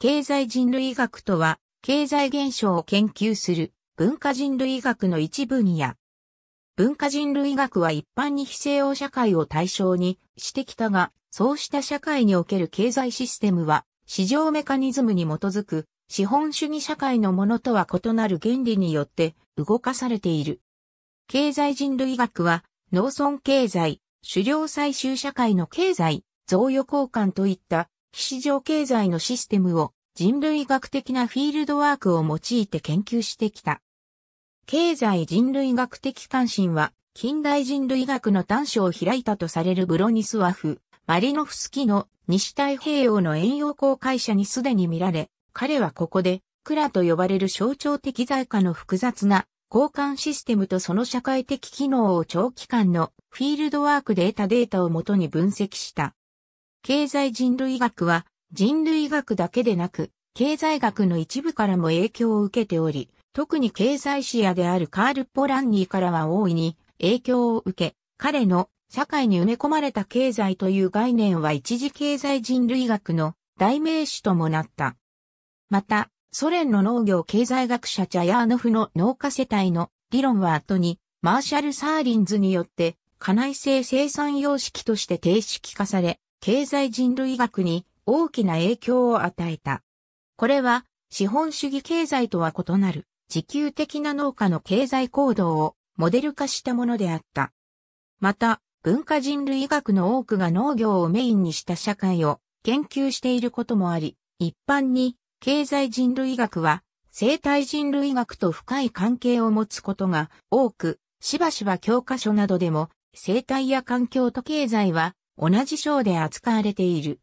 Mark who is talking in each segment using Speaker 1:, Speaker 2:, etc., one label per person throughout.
Speaker 1: 経済人類学とは、経済現象を研究する文化人類学の一分野。文化人類学は一般に非西欧社会を対象にしてきたが、そうした社会における経済システムは、市場メカニズムに基づく資本主義社会のものとは異なる原理によって動かされている。経済人類学は、農村経済、狩猟採集社会の経済、贈与交換といった非市場経済のシステムを人類学的なフィールドワークを用いて研究してきた。経済人類学的関心は、近代人類学の端緒を開いたとされるブロニスワフ、マリノフスキの西太平洋の遠洋航海者にすでに見られ、彼はここで、クラと呼ばれる象徴的財貨の複雑な交換システムとその社会的機能を長期間のフィールドワークで得たデータをもとに分析した。経済人類学は人類学だけでなく、経済学の一部からも影響を受けており、特に経済視野であるカール・ポランニーからは大いに影響を受け、彼の社会に埋め込まれた経済という概念は一時経済人類学の代名詞ともなった。また、ソ連の農業経済学者チャヤーノフの農家世帯の理論は後にマーシャル・サーリンズによって家内性生産様式として定式化され、経済人類学に大きな影響を与えた。これは資本主義経済とは異なる自給的な農家の経済行動をモデル化したものであった。また、文化人類学の多くが農業をメインにした社会を研究していることもあり、一般に経済人類学は生態人類学と深い関係を持つことが多く、しばしば教科書などでも生態や環境と経済は同じ章で扱われている。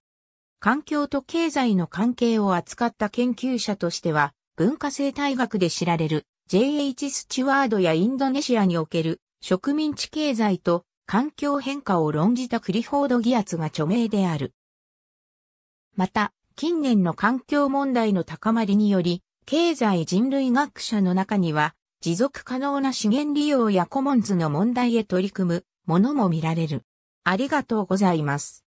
Speaker 1: 環境と経済の関係を扱った研究者としては、文化生態学で知られる J.H. スチュワードやインドネシアにおける植民地経済と環境変化を論じたクリフォードギアツが著名である。また、近年の環境問題の高まりにより、経済人類学者の中には、持続可能な資源利用やコモンズの問題へ取り組むものも見られる。ありがとうございます。